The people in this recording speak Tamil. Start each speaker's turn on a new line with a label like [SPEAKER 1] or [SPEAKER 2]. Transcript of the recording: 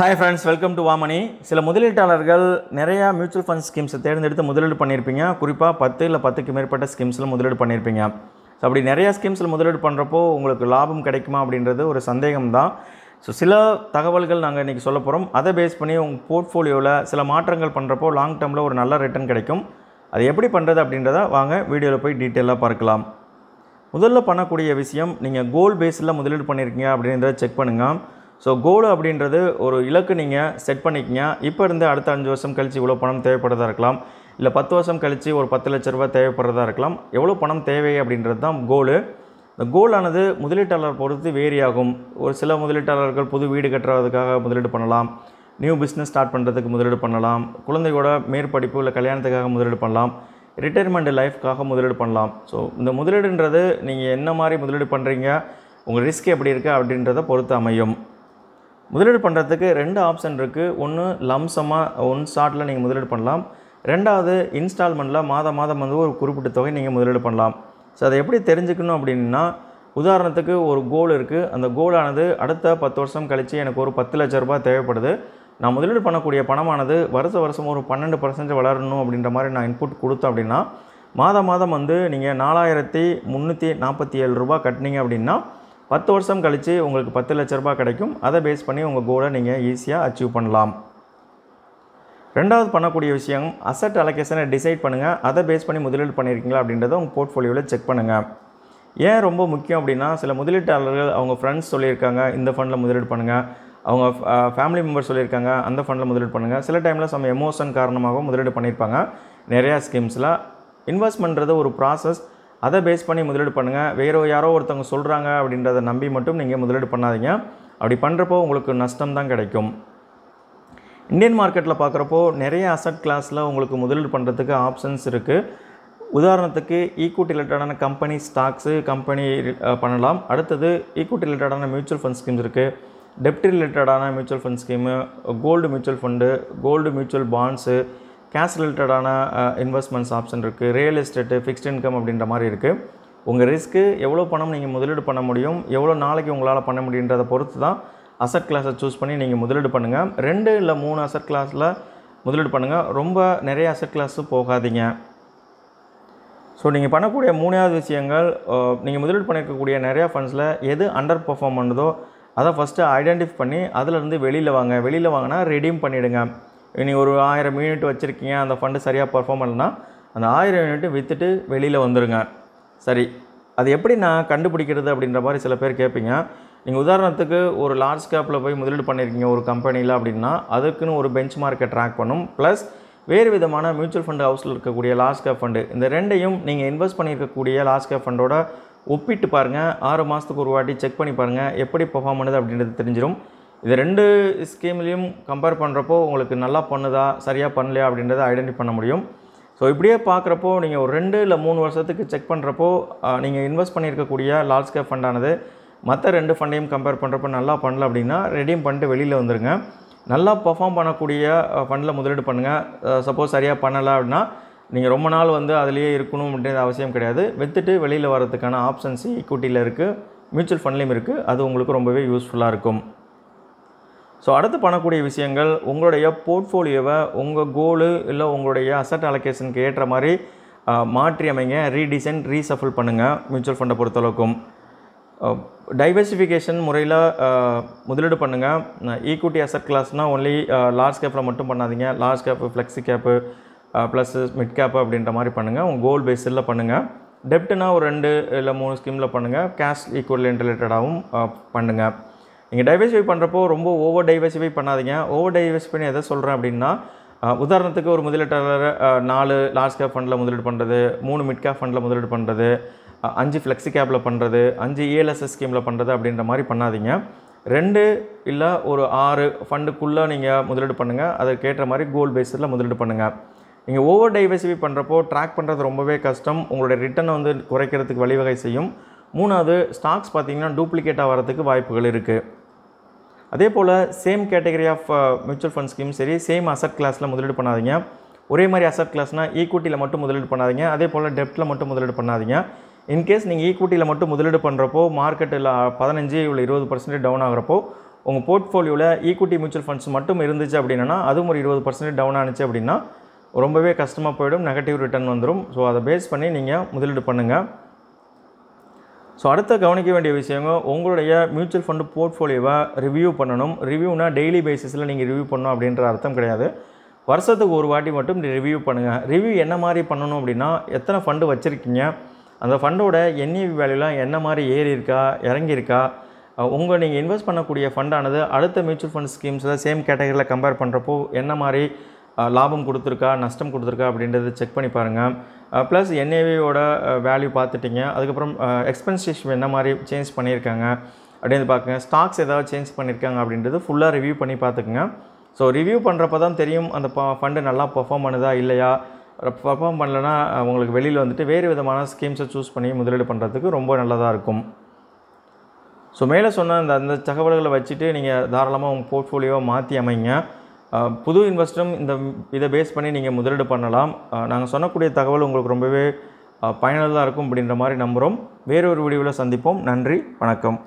[SPEAKER 1] ஹாய் ஃப்ரெண்ட்ஸ் வெல்கம் டு வாமணி சில முதலீட்டாளர்கள் நிறையா மியூச்சுவல் ஃபண்ட் ஸ்கீம்ஸை தேர்ந்தெடுத்து முதலீடு பண்ணியிருப்பீங்க குறிப்பாக பத்து இல்லை பத்துக்கு மேற்பட்ட ஸ்கீம்ஸில் முதலீடு பண்ணியிருப்பீங்க ஸோ அப்படி நிறையா ஸ்கீம்ஸில் முதலீடு பண்ணுறப்போ உங்களுக்கு லாபம் கிடைக்குமா அப்படின்றது ஒரு சந்தேகம் தான் ஸோ சில தகவல்கள் நாங்கள் இன்றைக்கி சொல்ல போகிறோம் அதை பேஸ் பண்ணி உங்கள் போர்ட்ஃபோலியோவில் சில மாற்றங்கள் பண்ணுறப்போ லாங் டேர்மில் ஒரு நல்ல ரிட்டர்ன் கிடைக்கும் அது எப்படி பண்ணுறது அப்படின்றத வாங்க வீடியோவில் போய் டீட்டெயிலாக பார்க்கலாம் முதல்ல பண்ணக்கூடிய விஷயம் நீங்கள் கோல் பேஸில் முதலீடு பண்ணியிருக்கீங்க அப்படின்றத செக் பண்ணுங்கள் ஸோ கோல் அப்படின்றது ஒரு இலக்கு நீங்கள் செட் பண்ணிக்கிங்க இப்போ இருந்து அடுத்த அஞ்சு வருஷம் கழித்து இவ்வளோ பணம் தேவைப்படுறதா இருக்கலாம் இல்லை பத்து வருஷம் கழித்து ஒரு பத்து லட்ச ரூபா தேவைப்படுறதா இருக்கலாம் எவ்வளோ பணம் தேவை அப்படின்றது தான் கோலு இந்த கோலானது முதலீட்டாளர் பொறுத்து வேரியாகும் ஒரு சில முதலீட்டாளர்கள் புது வீடு கட்டுறதுக்காக முதலீடு பண்ணலாம் நியூ பிஸ்னஸ் ஸ்டார்ட் பண்ணுறதுக்கு முதலீடு பண்ணலாம் குழந்தையோட மேற்படிப்பு இல்லை கல்யாணத்துக்காக முதலீடு பண்ணலாம் ரிட்டைர்மெண்ட் லைஃப்காக முதலீடு பண்ணலாம் ஸோ இந்த முதலீடுன்றது நீங்கள் என்ன மாதிரி முதலீடு பண்ணுறீங்க உங்கள் ரிஸ்க் எப்படி இருக்குது அப்படின்றத பொறுத்து அமையும் முதலீடு பண்ணுறதுக்கு ரெண்டு ஆப்ஷன் இருக்குது ஒன்று லம்சமாக ஒன் ஷாட்டில் நீங்கள் முதலீடு பண்ணலாம் ரெண்டாவது இன்ஸ்டால்மெண்ட்டில் மாதம் மாதம் வந்து ஒரு குறிப்பிட்ட தொகை நீங்கள் முதலீடு பண்ணலாம் ஸோ அதை எப்படி தெரிஞ்சுக்கணும் அப்படின்னா உதாரணத்துக்கு ஒரு கோல் இருக்குது அந்த கோலானது அடுத்த பத்து வருஷம் கழித்து எனக்கு ஒரு பத்து லட்ச ரூபாய் தேவைப்படுது நான் முதலீடு பண்ணக்கூடிய பணமானது வருஷ வருஷம் ஒரு பன்னெண்டு பர்சன்ட் வளரணும் அப்படின்ற மாதிரி நான் இன்புட் கொடுத்தேன் அப்படின்னா மாதம் மாதம் வந்து நீங்கள் நாலாயிரத்தி முந்நூற்றி நாற்பத்தி ஏழு ரூபா கட்டினீங்க அப்படின்னா பத்து வருஷம் கழித்து உங்களுக்கு பத்து லட்ச ரூபாய் கிடைக்கும் அதை பேஸ் பண்ணி உங்கள் கோலை நீங்கள் ஈஸியாக அச்சீவ் பண்ணலாம் ரெண்டாவது பண்ணக்கூடிய விஷயம் அசட் அலகேஷனை டிசைட் பண்ணுங்கள் அதை பேஸ் பண்ணி முதலீடு பண்ணியிருக்கீங்களா அப்படின்றத உங்கள் போர்ட்ஃபோலியோவில் செக் பண்ணுங்கள் ஏன் ரொம்ப முக்கியம் அப்படின்னா சில முதலீட்டாளர்கள் அவங்க ஃப்ரெண்ட்ஸ் சொல்லியிருக்காங்க இந்த ஃபண்டில் முதலீடு பண்ணுங்கள் அவங்க ஃபேமிலி மெம்பர்ஸ் சொல்லியிருக்காங்க அந்த ஃபண்டில் முதலீடு பண்ணுங்கள் சில டைமில் சம எமோஷன் காரணமாக முதலீடு பண்ணியிருப்பாங்க நிறையா ஸ்கீம்ஸில் இன்வெஸ்ட்மெண்ட்றது ஒரு ப்ராசஸ் அதை பேஸ் பண்ணி முதலீடு பண்ணுங்கள் வேறு யாரோ ஒருத்தவங்க சொல்கிறாங்க அப்படின்றத நம்பி மட்டும் நீங்கள் முதலீடு பண்ணாதீங்க அப்படி பண்ணுறப்போ உங்களுக்கு நஷ்டம் தான் கிடைக்கும் இந்தியன் மார்க்கெட்டில் பார்க்குறப்போ நிறைய அசட் கிளாஸில் உங்களுக்கு முதலீடு பண்ணுறதுக்கு ஆப்ஷன்ஸ் இருக்குது உதாரணத்துக்கு ஈக்குவிட்டி ரிலேட்டடான கம்பெனி ஸ்டாக்ஸு கம்பெனி பண்ணலாம் அடுத்தது ஈக்குவிட்டி ரிலேட்டடான மியூச்சுவல் ஃபண்ட் ஸ்கீம்ஸ் இருக்குது டெப்ட் ரிலேட்டடான mutual fund scheme gold mutual fund gold mutual bonds cash ரிலேட்டடான இன்வெஸ்ட்மெண்ட்ஸ் ஆப்ஷன் இருக்குது ரியல் எஸ்டேட்டு ஃபிக்ஸ்ட் இன்கம் அப்படின்ற மாதிரி இருக்குது உங்கள் ரிஸ்க்கு எவ்வளோ பணம் நீங்கள் முதலீடு பண்ண முடியும் எவ்வளோ நாளைக்கு உங்களால் பண்ண முடியுன்றதை பொறுத்து தான் அசட் கிளாஸை சூஸ் பண்ணி நீங்கள் முதலீடு பண்ணுங்கள் ரெண்டு இல்லை மூணு அசட் கிளாஸில் முதலீடு பண்ணுங்கள் ரொம்ப நிறைய அசட் கிளாஸும் போகாதீங்க ஸோ நீங்கள் பண்ணக்கூடிய மூணாவது விஷயங்கள் நீங்கள் முதலீடு பண்ணியிருக்கக்கூடிய நிறையா ஃபண்ட்ஸில் எது அண்டர் பர்ஃபார்ம் பண்ணுதோ அதை ஃபஸ்ட்டு ஐடென்டிஃபை பண்ணி அதிலேருந்து வெளியில் வாங்க வெளியில் வாங்கினா ரெடியூம் பண்ணிவிடுங்க இனி ஒரு ஆயிரம் யூனிட் வச்சுருக்கீங்க அந்த ஃபண்டு சரியாக பர்ஃபார்ம் பண்ணலன்னா அந்த ஆயிரம் யூனிட்டு விற்றுட்டு வெளியில் வந்துடுங்க சரி அது எப்படி நான் கண்டுபிடிக்கிறது அப்படின்ற மாதிரி சில பேர் கேட்பீங்க நீங்கள் உதாரணத்துக்கு ஒரு லார்ஜ் கேப்பில் போய் முதலீடு பண்ணியிருக்கீங்க ஒரு கம்பெனியில் அப்படின்னா அதுக்குன்னு ஒரு பெஞ்ச் மார்க்கை ட்ராக் பண்ணும் ப்ளஸ் வேறு விதமான மியூச்சுவல் ஃபண்டு ஹவுஸில் இருக்கக்கூடிய லாஸ்ட் கேப் ஃபண்டு இந்த ரெண்டையும் நீங்கள் இன்வெஸ்ட் பண்ணியிருக்கக்கூடிய லாஸ்ட் கேப் ஃபண்டோட ஒப்பிட்டு பாருங்கள் ஆறு மாதத்துக்கு ஒரு வாட்டி செக் பண்ணி பாருங்கள் எப்படி பர்ஃபார்ம் பண்ணுது அப்படின்றது தெரிஞ்சிடும் இது ரெண்டு ஸ்கீம்லேயும் கம்பேர் பண்ணுறப்போ உங்களுக்கு நல்லா பண்ணுதா சரியாக பண்ணலையா அப்படின்றத ஐடென்டி பண்ண முடியும் ஸோ இப்படியே பார்க்குறப்போ நீங்கள் ஒரு ரெண்டு இல்லை மூணு வருஷத்துக்கு செக் பண்ணுறப்போ நீங்கள் இன்வெஸ்ட் பண்ணியிருக்கக்கூடிய லார்ஜ் கேப் ஃபண்டானது மற்ற ரெண்டு ஃபண்டையும் கம்பேர் பண்ணுறப்போ நல்லா பண்ணல அப்படின்னா ரெடியும் பண்ணிட்டு வெளியில் வந்துடுங்க நல்லா பர்ஃபார்ம் பண்ணக்கூடிய ஃபண்டில் முதலீடு பண்ணுங்கள் சப்போஸ் சரியாக பண்ணலை அப்படின்னா நீங்கள் ரொம்ப நாள் வந்து அதிலேயே இருக்கணும் அப்படின்ற அவசியம் கிடையாது விற்றுட்டு வெளியில் வரதுக்கான ஆப்ஷன்ஸ் ஈக்குவிட்டியில் இருக்குது மியூச்சுவல் ஃபண்ட்லேயும் இருக்குது அது உங்களுக்கு ரொம்பவே யூஸ்ஃபுல்லாக இருக்கும் ஸோ அடுத்து பண்ணக்கூடிய விஷயங்கள் உங்களுடைய போர்ட்ஃபோலியோவை உங்கள் கோலு இல்லை உங்களுடைய அசட் அலகேஷனுக்கு ஏற்ற மாதிரி மாற்றி அமைங்க ரீடிசைன் ரீசஃபில் பண்ணுங்கள் மியூச்சுவல் ஃபண்டை பொறுத்தளவுக்கும் டைவர்சிஃபிகேஷன் முறையில் முதலீடு பண்ணுங்கள் ஈக்குவிட்டி அசட் கிளாஸ்னால் ஒன்லி லார்ஜ் கேப்பில் மட்டும் பண்ணாதீங்க large cap flexi cap plus mid cap அப்படின்ற மாதிரி பண்ணுங்கள் உங்கள் கோல் பேஸில் பண்ணுங்கள் டெப்ட்னா ஒரு ரெண்டு இல்லை மூணு ஸ்கீமில் பண்ணுங்கள் கேஷ் ஈக்குவல் ரிலேட்டடாகவும் பண்ணுங்கள் நீங்கள் டைவர்சிஃபை பண்ணுறப்போ ரொம்ப ஓவர் டைவர்சிஃபை பண்ணாதீங்க ஓவர் டைவர்ஸ் பண்ணி எதை சொல்கிறேன் அப்படின்னா உதாரணத்துக்கு ஒரு முதலீட்டாளர் நாலு லார்ஜ் கேப் ஃபண்டில் முதலீடு பண்ணுறது மூணு மிட் கேப் ஃபண்டில் முதலீடு பண்ணுறது அஞ்சு ஃப்ளெக்ஸி கேப்பில் பண்ணுறது அஞ்சு இஎல்எஸ்எஸ் ஸ்கீமில் பண்ணுறது அப்படின்ற மாதிரி பண்ணாதீங்க ரெண்டு இல்லை ஒரு ஆறு ஃபண்டுக்குள்ளே நீங்கள் முதலீடு பண்ணுங்கள் அதற்கேற்ற மாதிரி கோல் பேஸில் முதலீடு பண்ணுங்கள் நீங்கள் ஓவர் டைவர்சிஃபை பண்ணுறப்போ ட்ராக் பண்ணுறது ரொம்பவே கஷ்டம் உங்களுடைய ரிட்டர்னை வந்து குறைக்கிறதுக்கு வழிவகை செய்யும் மூணாவது ஸ்டாக்ஸ் பார்த்திங்கன்னா டூப்ளிகேட்டாக வரதுக்கு வாய்ப்புகள் இருக்குது அதே போல் same category of mutual fund scheme சரி சேம் அசட் கிளாஸில் முதலீடு பண்ணாதீங்க ஒரே மாதிரி அசட் கிளாஸ்னால் ஈக்குவிட்டியில் மட்டும் முதலீடு பண்ணாதீங்க அதே போல் டெப்ட்டில் மட்டும் முதலீடு பண்ணாதீங்க இன்கேஸ் நீங்கள் ஈக்குவிட்டியில் மட்டும் முதலீடு பண்ணுறப்போ மார்க்கெட்டில் பதினஞ்சு இல்லை இருபது பர்சன்டேஜ் டவுன் ஆகிறப்போ உங்கள் போர்ட்ஃபோலியோவில் ஈக்குவிட்டி மியூச்சுவல் ஃபண்ட்ஸ் மட்டும் இருந்துச்சு அப்படின்னா அதுவும் ஒரு இருபது பர்சன்டேஜ் டவுன் ஆனிச்சு அப்படின்னா ரொம்பவே கஷ்டமாக போயிடும் நெகட்டிவ் ரிட்டர்ன் வந்துடும் ஸோ அதை பேஸ் பண்ணி நீங்கள் முதலீடு பண்ணுங்கள் ஸோ அடுத்த கவனிக்க வேண்டிய விஷயங்க உங்களுடைய மியூச்சுவல் ஃபண்டு போர்ட்ஃபோலியோவை ரிவ்யூ பண்ணணும் ரிவ்யூனா டெய்லி பேசிஸில் நீங்கள் ரிவ்யூ பண்ணணும் அப்படின்ற அர்த்தம் கிடையாது வருஷத்துக்கு ஒரு வாட்டி மட்டும் ரிவ்யூ பண்ணுங்கள் ரிவ்யூ என்ன மாதிரி பண்ணணும் அப்படின்னா எத்தனை ஃபண்டு வச்சுருக்கீங்க அந்த ஃபண்டோட என்இவி வேல்யூலாம் என்ன மாதிரி ஏறி இருக்கா இறங்கியிருக்கா உங்கள் நீங்கள் இன்வெஸ்ட் பண்ணக்கூடிய ஃபண்டானது அடுத்த மியூச்சுவல் ஃபண்ட் ஸ்கீம்ஸில் சேம் கேட்டகரியில் கம்பேர் பண்ணுறப்போ என்ன மாதிரி லாபம் கொடுத்துருக்கா நஷ்டம் கொடுத்துருக்கா அப்படின்றத செக் பண்ணி பாருங்கள் ப்ளஸ் என்ஏவியோட வேல்யூ பார்த்துட்டிங்க அதுக்கப்புறம் எக்ஸ்பென்சேஷன் என்ன மாதிரி சேஞ்ச் பண்ணியிருக்காங்க அப்படின்னு பார்க்குங்க ஸ்டாக்ஸ் ஏதாவது சேஞ்ச் பண்ணியிருக்காங்க அப்படின்றது ஃபுல்லாக ரிவ்யூ பண்ணி பார்த்துக்குங்க ஸோ ரிவ்யூ பண்ணுறப்ப தான் தெரியும் அந்த ப ஃபண்டு நல்லா பர்ஃபார்ம் பண்ணுதா இல்லையா பர்ஃபார்ம் பண்ணலன்னா உங்களுக்கு வெளியில் வந்துட்டு வேறு விதமான ஸ்கீம்ஸை சூஸ் பண்ணி முதலீடு பண்ணுறதுக்கு ரொம்ப நல்லதாக இருக்கும் ஸோ மேலே சொன்ன அந்த அந்த தகவல்களை வச்சுட்டு நீங்கள் தாராளமாக உங்கள் போர்ட்ஃபோலியோவை மாற்றி அமைங்க புது இன்வெஸ்டரும் இந்த இதை பேஸ் பண்ணி நீங்கள் முதலீடு பண்ணலாம் நாங்கள் சொல்லக்கூடிய தகவல் உங்களுக்கு ரொம்பவே பயனுள்ளதாக இருக்கும் அப்படின்ற மாதிரி நம்புகிறோம் வேறொரு வீடியோவில் சந்திப்போம் நன்றி வணக்கம்